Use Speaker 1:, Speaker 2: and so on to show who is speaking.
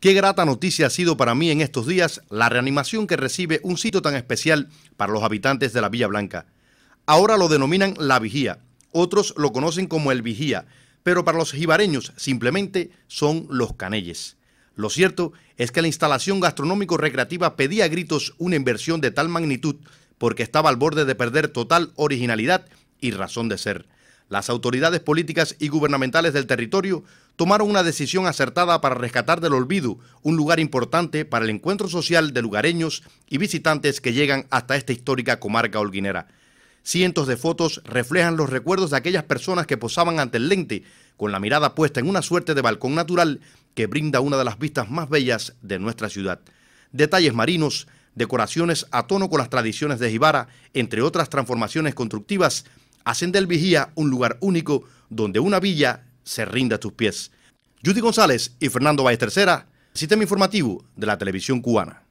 Speaker 1: Qué grata noticia ha sido para mí en estos días la reanimación que recibe un sitio tan especial para los habitantes de la Villa Blanca. Ahora lo denominan La Vigía, otros lo conocen como El Vigía, pero para los jibareños simplemente son Los Canelles. Lo cierto es que la instalación gastronómico-recreativa pedía a gritos una inversión de tal magnitud porque estaba al borde de perder total originalidad y razón de ser las autoridades políticas y gubernamentales del territorio tomaron una decisión acertada para rescatar del olvido un lugar importante para el encuentro social de lugareños y visitantes que llegan hasta esta histórica comarca holguinera. Cientos de fotos reflejan los recuerdos de aquellas personas que posaban ante el lente con la mirada puesta en una suerte de balcón natural que brinda una de las vistas más bellas de nuestra ciudad. Detalles marinos, decoraciones a tono con las tradiciones de Gibara, entre otras transformaciones constructivas hacen del Vigía un lugar único donde una villa se rinda a tus pies. Judy González y Fernando Báez Tercera, sistema informativo de la televisión cubana.